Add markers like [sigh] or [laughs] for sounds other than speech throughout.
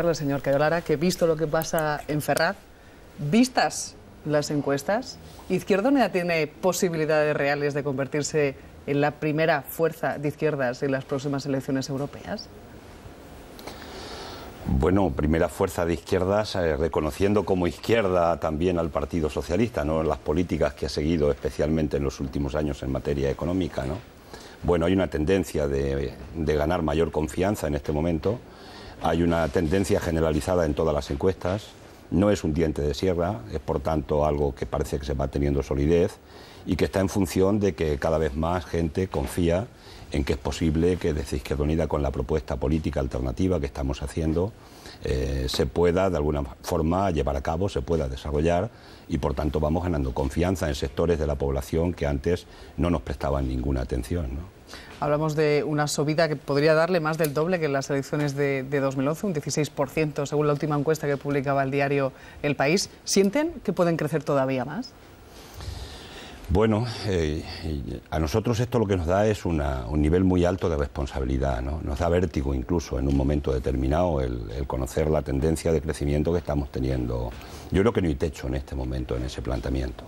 preguntarle señor Cayo que, visto lo que pasa en Ferraz, vistas las encuestas, ¿Izquierda Unida tiene posibilidades reales de convertirse en la primera fuerza de izquierdas en las próximas elecciones europeas? Bueno, primera fuerza de izquierdas, eh, reconociendo como izquierda también al Partido Socialista, ¿no? las políticas que ha seguido especialmente en los últimos años en materia económica. ¿no? Bueno, hay una tendencia de, de ganar mayor confianza en este momento hay una tendencia generalizada en todas las encuestas. No es un diente de sierra, es por tanto algo que parece que se va teniendo solidez y que está en función de que cada vez más gente confía en que es posible que desde Izquierda Unida, con la propuesta política alternativa que estamos haciendo, eh, se pueda de alguna forma llevar a cabo, se pueda desarrollar y por tanto vamos ganando confianza en sectores de la población que antes no nos prestaban ninguna atención. ¿no? Hablamos de una subida que podría darle más del doble que en las elecciones de, de 2011, un 16% según la última encuesta que publicaba el diario El País. ¿Sienten que pueden crecer todavía más? Bueno, eh, a nosotros esto lo que nos da es un nivel muy alto de responsabilidad, ¿no? nos da vértigo incluso en un momento determinado el, el, conocer la tendencia de crecimiento que estamos teniendo. Yo creo que no hay techo en este momento, en ese planteamiento,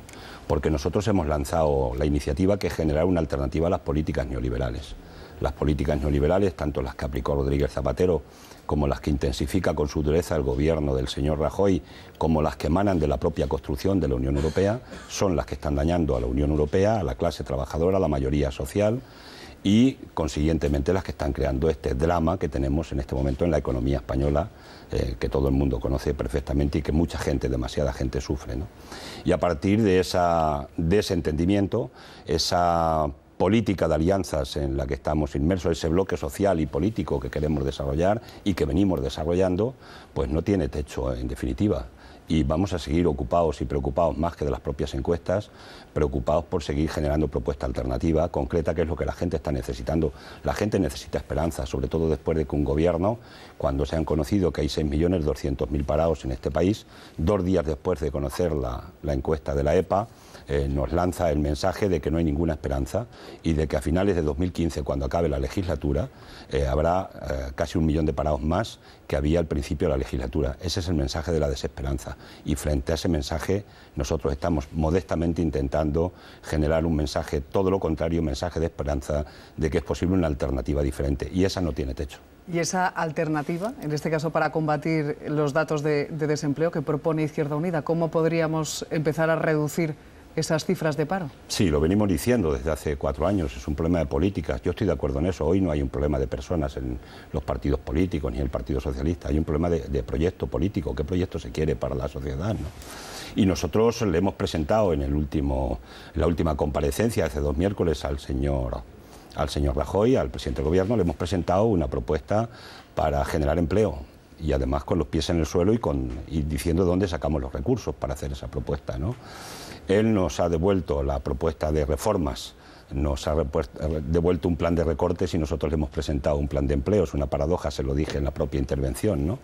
porque nosotros hemos lanzado la iniciativa que es generar una alternativa a las políticas neoliberales. Las políticas neoliberales, tanto las que aplicó Rodríguez Zapatero como las que intensifica con su dureza el gobierno del señor Rajoy, como las que emanan de la propia construcción de la Unión Europea, son las que están dañando a la Unión Europea, a la clase trabajadora, a la mayoría social y, consiguientemente, las que están creando este drama que tenemos en este momento en la economía española, eh, que todo el mundo conoce perfectamente y que mucha gente, demasiada gente, sufre. Y a partir de, de ese entendimiento, esa política de alianzas en la que estamos inmersos, ese bloque social y político que queremos desarrollar y que venimos desarrollando, pues no tiene techo en definitiva. Y vamos a seguir ocupados y preocupados más que de las propias encuestas, preocupados por seguir generando propuesta alternativa, concreta, que es lo que la gente está necesitando. La gente necesita esperanza, sobre todo después de que un gobierno, cuando se han conocido que hay 6.200.000 parados en este país, dos días después de conocer la, la encuesta de la EPA, eh, nos lanza el mensaje de que no hay ninguna esperanza y de que a finales de 2015, cuando acabe la legislatura, eh, habrá eh, casi un millón de parados más que había al principio de la legislatura. Ese es el mensaje de la desesperanza. Y frente a ese mensaje, nosotros estamos modestamente intentando generar un mensaje, todo lo contrario, un mensaje de esperanza, de que es posible una alternativa diferente. Y esa no tiene techo. ¿Y esa alternativa, en este caso para combatir los datos de desempleo que propone Izquierda Unida, cómo podríamos empezar a reducir esas cifras de paro. Sí, lo venimos diciendo desde hace cuatro años, es un problema de políticas. Yo estoy de acuerdo en eso. Hoy no hay un problema de personas en los partidos políticos ni en el Partido Socialista, hay un problema de, proyecto político, qué proyecto se quiere para la sociedad. Y nosotros le hemos presentado en, el último, la última comparecencia, hace dos miércoles, al señor al señor Rajoy, al presidente del gobierno, le hemos presentado una propuesta para generar empleo, y además con los pies en el suelo y, con, y diciendo dónde sacamos los recursos para hacer esa propuesta. ¿no? Él nos ha devuelto la propuesta de reformas, nos ha eh, devuelto un plan de recortes y nosotros le hemos presentado un plan de empleo. Es una paradoja, se lo dije en la propia intervención.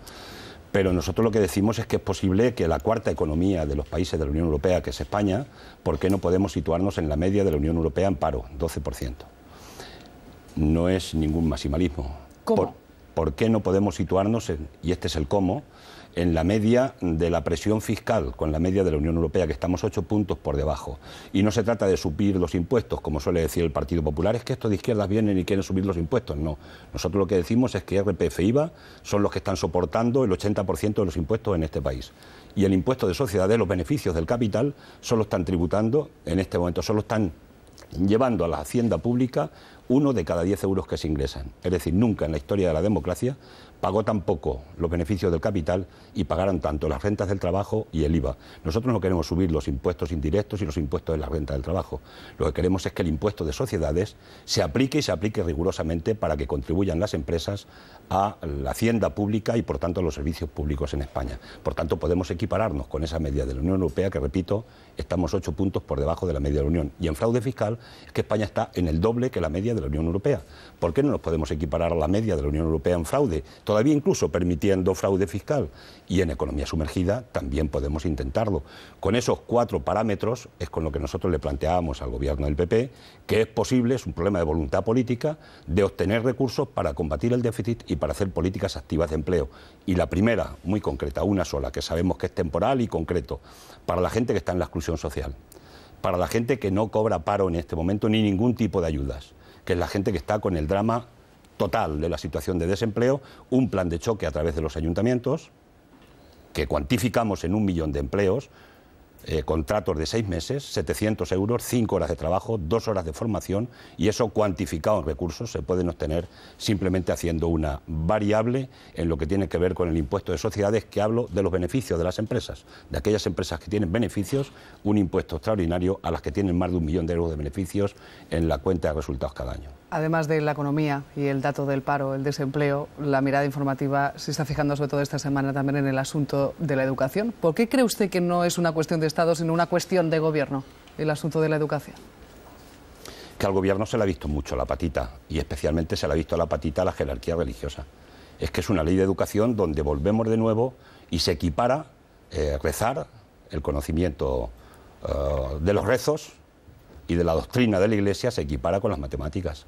Pero nosotros lo que decimos es que es posible que la cuarta economía de los países de la Unión Europea, que es España, ¿por qué no podemos situarnos en la media de la Unión Europea en paro, 12%? No es ningún maximalismo. ¿Cómo? ¿Por qué no podemos situarnos, y este es el cómo, en la media de la presión fiscal con la media de la Unión Europea, que estamos ocho puntos por debajo. Y no se trata de subir los impuestos, como suele decir el Partido Popular, es que estos de izquierdas vienen y quieren subir los impuestos. No, nosotros lo que decimos es que RPF IVA son los que están soportando el 80% de los impuestos en este país. Y el impuesto de sociedades, los beneficios del capital, solo están tributando en este momento, solo están llevando a la hacienda pública uno de cada diez euros que se ingresan. Es decir, nunca en la historia de la democracia pagó tan poco los beneficios del capital y pagaran tanto las rentas del trabajo y el IVA. Nosotros no queremos subir los impuestos indirectos y los impuestos de la renta del trabajo. Lo que queremos es que el impuesto de sociedades se aplique y se aplique rigurosamente para que contribuyan las empresas a la hacienda pública y, por tanto, a los servicios públicos en España. Por tanto, podemos equipararnos con esa media de la Unión Europea, que, repito, estamos ocho puntos por debajo de la media de la Unión. Y en fraude fiscal que España está en el doble que la media de la Unión Europea. ¿Por qué no nos podemos equiparar a la media de la Unión Europea en fraude? Todavía incluso permitiendo fraude fiscal. Y en economía sumergida también podemos intentarlo. Con esos cuatro parámetros es con lo que nosotros le planteábamos al gobierno del PP, que es posible, es un problema de voluntad política, de obtener recursos para combatir el déficit y para hacer políticas activas de empleo. Y la primera, muy concreta, una sola, que sabemos que es temporal y concreto, para la gente que está en la exclusión social para la gente que no cobra paro en este momento ni ningún tipo de ayudas que es la gente que está con el drama total de la situación de desempleo, un plan de choque a través de los ayuntamientos, que cuantificamos en un millón de empleos, eh, contratos de seis meses, 700 euros, cinco horas de trabajo, dos horas de formación y eso cuantificado en recursos se pueden obtener simplemente haciendo una variable en lo que tiene que ver con el impuesto de sociedades, que hablo de los beneficios de las empresas, de aquellas empresas que tienen beneficios, un impuesto extraordinario a las que tienen más de un millón de euros de beneficios en la cuenta de resultados cada año. Además de la economía y el dato del paro, el desempleo, la mirada informativa se está fijando sobre todo esta semana también en el asunto de la educación. ¿Por qué cree usted que no es una cuestión de Estado, sino una cuestión de gobierno el asunto de la educación? Que al gobierno se le ha visto mucho la patita y especialmente se le ha visto la patita a la jerarquía religiosa. Es que es una ley de educación donde volvemos de nuevo y se equipara eh, rezar el conocimiento eh, de los rezos y de la doctrina de la Iglesia se equipara con las matemáticas.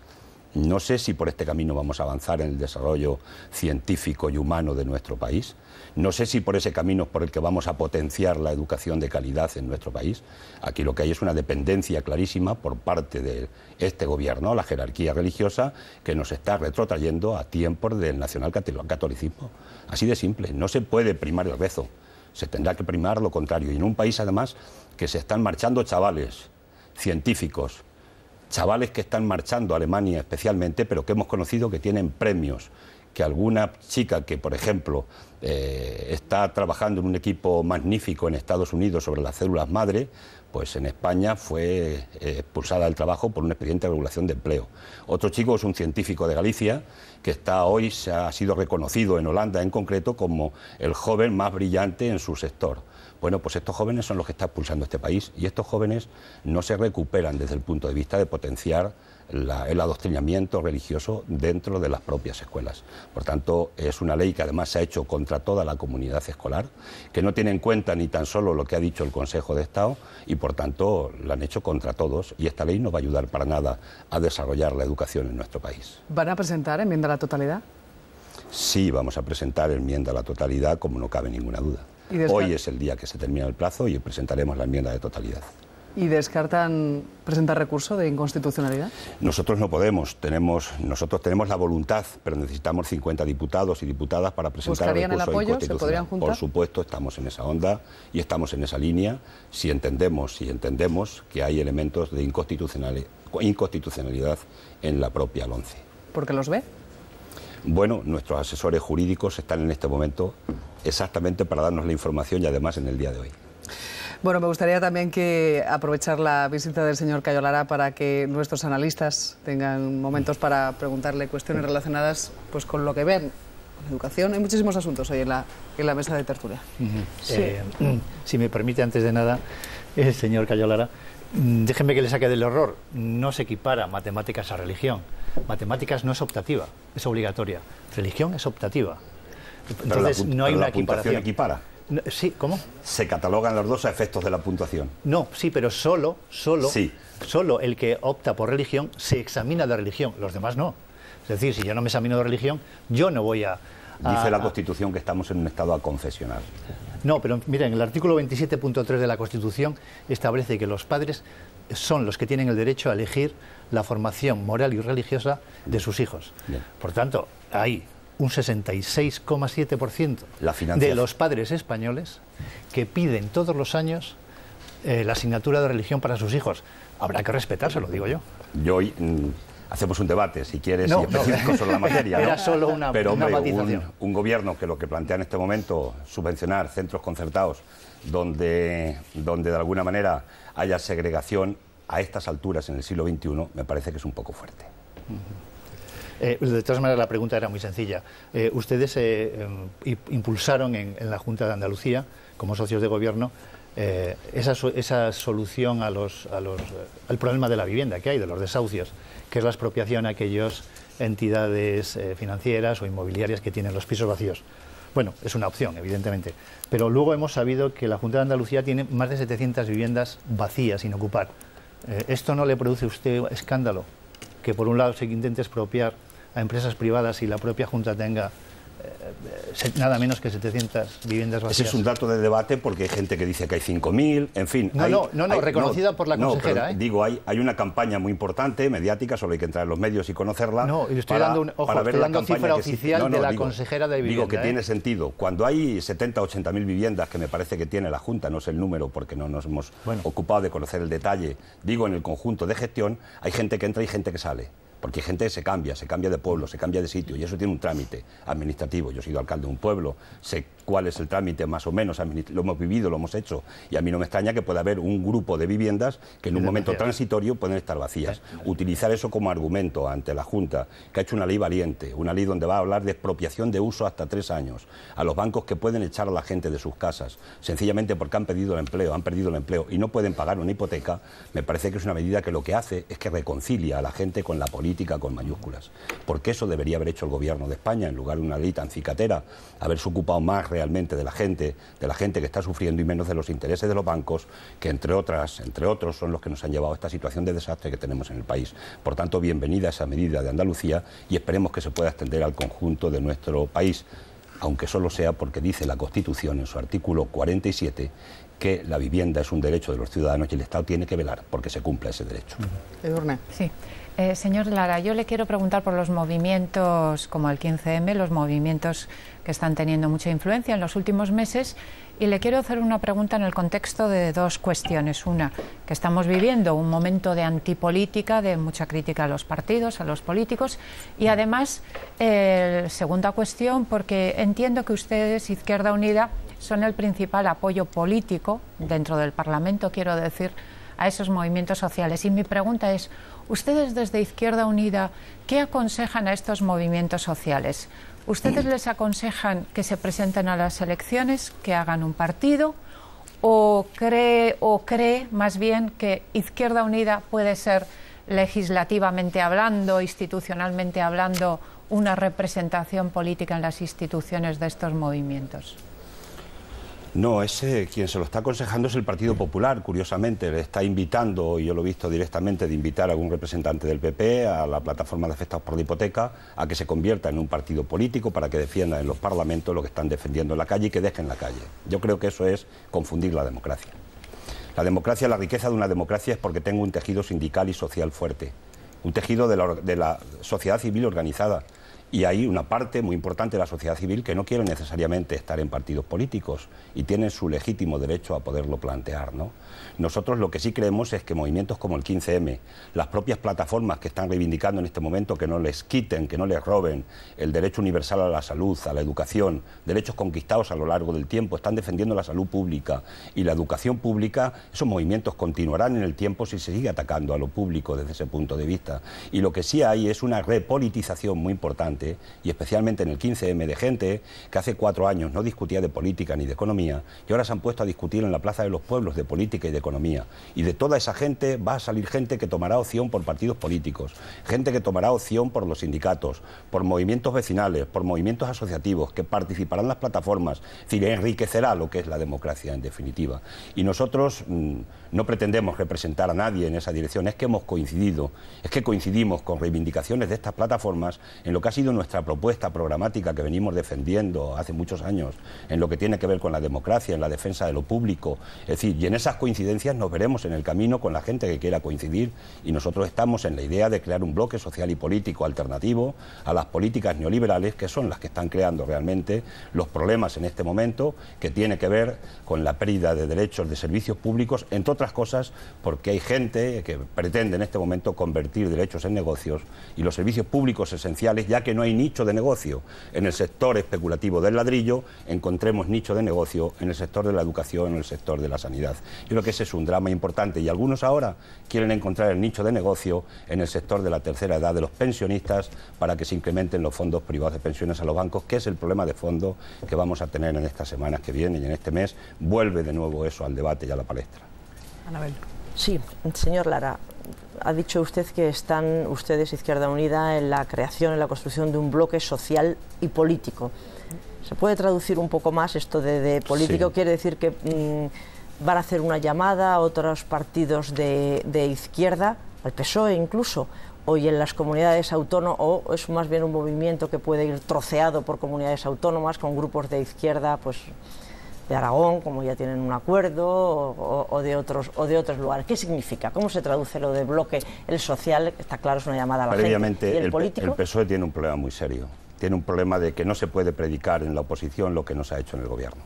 No sé si por este camino vamos a avanzar en el desarrollo científico y humano de nuestro país. No sé si por ese camino es por el que vamos a potenciar la educación de calidad en nuestro país. Aquí lo que hay es una dependencia clarísima por parte de este gobierno, la jerarquía religiosa, que nos está retrotrayendo a tiempos del nacionalcatolicismo. Así de simple. No se puede primar el rezo. Se tendrá que primar lo contrario. Y en un país, además, que se están marchando chavales científicos, chavales que están marchando a Alemania especialmente, pero que hemos conocido que tienen premios, que alguna chica que, por ejemplo, eh, está trabajando en un equipo magnífico en Estados Unidos sobre las células madre, pues en España fue eh, expulsada del trabajo por un expediente de regulación de empleo. Otro chico es un científico de Galicia que está hoy, se ha sido reconocido en Holanda en concreto como el joven más brillante en su sector. Bueno, pues estos jóvenes son los que están expulsando este país y estos jóvenes no se recuperan desde el punto de vista de potenciar el adoctrinamiento religioso dentro de las propias escuelas. Por tanto, es una ley que además se ha hecho contra toda la comunidad escolar, que no tiene en cuenta ni tan solo lo que ha dicho el Consejo de Estado y, por tanto, la han hecho contra todos y esta ley no va a ayudar para nada a desarrollar la educación en nuestro país. ¿Van a presentar enmienda a la totalidad? Sí, vamos a presentar enmienda a la totalidad, como no cabe ninguna duda. Hoy es el día que se termina el plazo y presentaremos la enmienda de totalidad. ¿Y descartan presentar recurso de inconstitucionalidad? Nosotros no podemos. Tenemos, nosotros tenemos la voluntad, pero necesitamos 50 diputados y diputadas para presentar el recurso el apoyo? ¿Se podrían juntar? Por supuesto, estamos en esa onda y estamos en esa línea si entendemos, si entendemos que hay elementos de inconstitucionalidad, inconstitucionalidad en la propia LONCE. ¿Por qué los ve? Bueno, nuestros asesores jurídicos están en este momento exactamente para darnos la información y además en el día de hoy. Bueno, me gustaría también que aprovechar la visita del señor Cayolara para que nuestros analistas tengan momentos para preguntarle cuestiones relacionadas pues, con lo que ven. Con educación, hay muchísimos asuntos hoy en la, mesa de tertulia. Eh, mm, si me permite, antes de nada, el señor Cayolara, Lara, mm, déjenme que le saque del horror. No se equipara matemáticas a religión. Matemáticas no es optativa, es obligatoria. Religión es optativa. Entonces no hay una la puntuación equipara. Sí, ¿cómo? Se catalogan los dos a efectos de la puntuación. No, sí, pero solo, solo, solo el que opta por religión se examina de religión, los demás no. Es decir, si yo no me examino de religión, yo no voy a... Dice la Constitución que estamos en un estado a confesionar. No, pero miren, el artículo 27.3 de la Constitución establece que los padres son los que tienen el derecho a elegir la formación moral y religiosa de sus hijos. Por tanto, hay un 66,7% de los padres españoles que piden todos los años eh, la asignatura de religión para sus hijos. Habrá que respetárselo, digo yo. Yo mm, hacemos un debate, si quieres, y específico sobre la materia. [laughs] Era solo una, Pero, un, gobierno que lo que plantea en este momento, subvencionar centros concertados donde, de alguna manera haya segregación a estas alturas en el siglo XXI, me parece que es un poco fuerte. Eh, de todas maneras, la pregunta era muy sencilla. Eh, ustedes eh, impulsaron en, la Junta de Andalucía, como socios de gobierno, esa, esa, solución al problema de la vivienda que hay, de los desahucios, que es la expropiación a aquellas entidades financieras o inmobiliarias que tienen los pisos vacíos. Bueno, es una opción, evidentemente. Pero luego hemos sabido que la Junta de Andalucía tiene más de 700 viviendas vacías, sin ocupar. Eh, ¿Esto no le produce a usted escándalo? Que por un lado se intente expropiar a empresas privadas y la propia Junta tenga eh, nada menos que 700 viviendas vacías. Ese es un dato de debate porque hay gente que dice que hay 5.000, en fin. No, reconocida por la consejera. ¿eh? Digo, hay, una campaña muy importante, mediática, solo hay que entrar en los medios y conocerla. No, estoy dando, un, cifra oficial de la consejera de vivienda. Digo que ¿eh? tiene sentido. Cuando hay 70 o 80.000 viviendas, que me parece que tiene la Junta, no es el número porque no nos hemos ocupado de conocer el detalle, digo en el conjunto de gestión, hay gente que entra y gente que sale porque gente se cambia, se cambia de pueblo, se cambia de sitio, y eso tiene un trámite administrativo. Yo he sido alcalde de un pueblo, sé cuál es el trámite más o menos, lo hemos vivido, lo hemos hecho, y a mí no me extraña que pueda haber un grupo de viviendas que en un momento transitorio pueden estar vacías. Eh, Utilizar eso como argumento ante la Junta, que ha hecho una ley valiente, una ley donde va a hablar de expropiación de uso hasta tres años, a los bancos que pueden echar a la gente de sus casas, sencillamente porque han perdido el empleo, han perdido el empleo y no pueden pagar una hipoteca, me parece que es una medida que lo que hace es que reconcilia a la gente con la política con mayúsculas. Porque eso debería haber hecho el gobierno de España en lugar de una ley tan cicatera, haberse ocupado más realmente de la gente, de la gente que está sufriendo y menos de los intereses de los bancos, que entre otras, entre otros, son los que nos han llevado a esta situación de desastre que tenemos en el país. Por tanto, bienvenida esa medida de Andalucía y esperemos que se pueda extender al conjunto de nuestro país aunque solo sea porque dice la Constitución en su artículo 47 que la vivienda es un derecho de los ciudadanos y el Estado tiene que velar porque se cumpla ese derecho. Sí. Eh, señor Lara, yo le quiero preguntar por los movimientos como el 15M, los movimientos que están teniendo mucha influencia en los últimos meses, y le quiero hacer una pregunta en el contexto de dos cuestiones. Una, que estamos viviendo un momento de antipolítica, de mucha crítica a los partidos, a los políticos, y además, eh, segunda cuestión, porque entiendo que ustedes, Izquierda Unida, son el principal apoyo político dentro del Parlamento, quiero decir, a esos movimientos sociales. Y mi pregunta es, ustedes desde Izquierda Unida, ¿qué aconsejan a estos movimientos sociales? ¿Ustedes les aconsejan que se presenten a las elecciones, que hagan un partido? ¿O cree, o cree más bien que Izquierda Unida puede ser legislativamente hablando, institucionalmente hablando, una representación política en las instituciones de estos movimientos? No, ese quien se lo está aconsejando es el Partido Popular, curiosamente. Le está invitando, y yo lo he visto directamente, de invitar a algún representante del PP, a la plataforma de afectados por la hipoteca, a que se convierta en un partido político para que defienda en los parlamentos lo que están defendiendo en la calle y que dejen la calle. Yo creo que eso es confundir la democracia. La democracia, la riqueza de una democracia es porque tengo un tejido sindical y social fuerte, un tejido de la sociedad civil organizada y hay una parte muy importante de la sociedad civil que no quiere necesariamente estar en partidos políticos y tienen su legítimo derecho a poderlo plantear. Nosotros lo que sí creemos es que movimientos como el 15M, las propias plataformas que están reivindicando en este momento que no les quiten, que no les roben el derecho universal a la salud, a la educación, derechos conquistados a lo largo del tiempo, están defendiendo la salud pública y la educación pública, esos movimientos continuarán en el tiempo si se sigue atacando a lo público desde ese punto de vista. Y lo que sí hay es una repolitización muy importante y especialmente en el 15M, de gente que hace cuatro años no discutía de política ni de economía, y ahora se han puesto a discutir en la Plaza de los Pueblos de política y de economía. Y de toda esa gente va a salir gente que tomará opción por partidos políticos, gente que tomará opción por los sindicatos, por movimientos vecinales, por movimientos asociativos, que participarán en las plataformas, es decir, enriquecerá lo que es la democracia en definitiva. Y nosotros mm, no pretendemos representar a nadie en esa dirección, es que hemos coincidido, es que coincidimos con reivindicaciones de estas plataformas en lo que ha sido nuestra propuesta programática que venimos defendiendo hace muchos años en lo que tiene que ver con la democracia, en la defensa de lo público. Es decir, y en esas coincidencias nos veremos en el camino con la gente que quiera coincidir y nosotros estamos en la idea de crear un bloque social y político alternativo a las políticas neoliberales que son las que están creando realmente los problemas en este momento que tiene que ver con la pérdida de derechos de servicios públicos, entre otras cosas porque hay gente que pretende en este momento convertir derechos en negocios y los servicios públicos esenciales ya que no hay nicho de negocio en el sector especulativo del ladrillo, encontremos nicho de negocio en el sector de la educación, en el sector de la sanidad. Yo creo que ese es un drama importante y algunos ahora quieren encontrar el nicho de negocio en el sector de la tercera edad de los pensionistas para que se incrementen los fondos privados de pensiones a los bancos, que es el problema de fondo que vamos a tener en estas semanas que vienen y en este mes. Vuelve de nuevo eso al debate y a la palestra. Sí, señor Lara, ha dicho usted que están ustedes, Izquierda Unida, en la creación, en la construcción de un bloque social y político. ¿Se puede traducir un poco más esto de, político? ¿Quiere decir que mm, van a hacer una llamada a otros partidos de, de, izquierda, al PSOE incluso, o en las comunidades autónomas, o es más bien un movimiento que puede ir troceado por comunidades autónomas con grupos de izquierda, pues de Aragón, como ya tienen un acuerdo, o, de otros, o de otros lugares. ¿Qué significa? ¿Cómo se traduce lo de bloque? El social, está claro, es una llamada a la gente. el, político? el PSOE tiene un problema muy serio. Tiene un problema de que no se puede predicar en la oposición lo que no se ha hecho en el gobierno.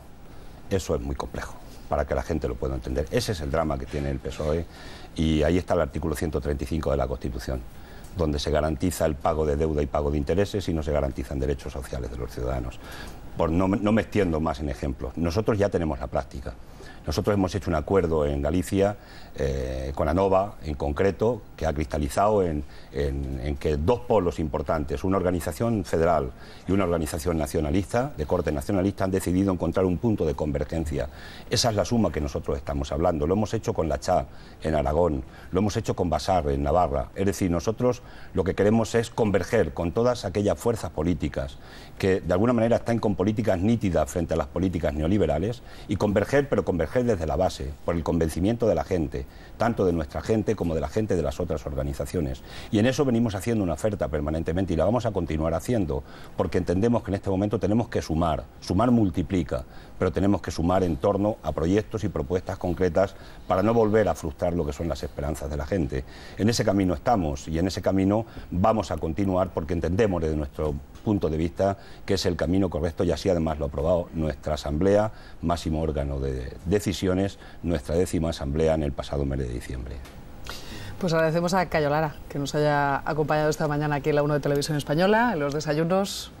Eso es muy complejo para que la gente lo pueda entender. Ese es el drama que tiene el PSOE y ahí está el artículo 135 de la Constitución donde se garantiza el pago de deuda y pago de intereses y no se garantizan derechos sociales de los ciudadanos por no, no me extiendo más en ejemplos, nosotros ya tenemos la práctica. Nosotros hemos hecho un acuerdo en Galicia eh, con ANOVA en concreto, que ha cristalizado en, en, que dos polos importantes, una organización federal y una organización nacionalista, de corte nacionalista, han decidido encontrar un punto de convergencia. Esa es la suma que nosotros estamos hablando. Lo hemos hecho con la CHA en Aragón, lo hemos hecho con Basar en Navarra. Es decir, nosotros lo que queremos es converger con todas aquellas fuerzas políticas que de alguna manera están con políticas nítidas frente a las políticas neoliberales y converger, pero converger desde la base, por el convencimiento de la gente, tanto de nuestra gente como de la gente de las otras organizaciones. Y en eso venimos haciendo una oferta permanentemente y la vamos a continuar haciendo, porque entendemos que en este momento tenemos que sumar, sumar multiplica, pero tenemos que sumar en torno a proyectos y propuestas concretas para no volver a frustrar lo que son las esperanzas de la gente. En ese camino estamos y en ese camino vamos a continuar porque entendemos desde nuestro punto de vista que es el camino correcto y así además lo ha aprobado nuestra Asamblea, máximo órgano de decisiones nuestra décima asamblea en el pasado mes de diciembre. Pues agradecemos a Cayolara, que nos haya acompañado esta mañana aquí en la 1 de Televisión Española, en los desayunos.